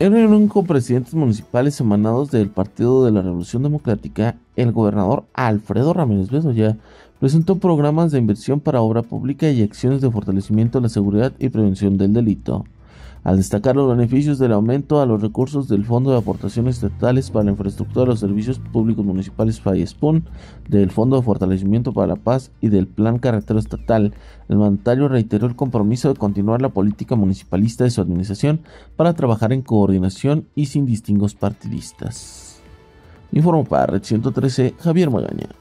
En reunión con presidentes municipales emanados del Partido de la Revolución Democrática, el gobernador Alfredo Ramírez Bedoya presentó programas de inversión para obra pública y acciones de fortalecimiento de la seguridad y prevención del delito al destacar los beneficios del aumento a los recursos del Fondo de Aportaciones Estatales para la Infraestructura de los Servicios Públicos Municipales FAIESPUN, del Fondo de Fortalecimiento para la Paz y del Plan Carretero Estatal, el mandatario reiteró el compromiso de continuar la política municipalista de su administración para trabajar en coordinación y sin distingos partidistas. Informo para Red 113, Javier Magaña.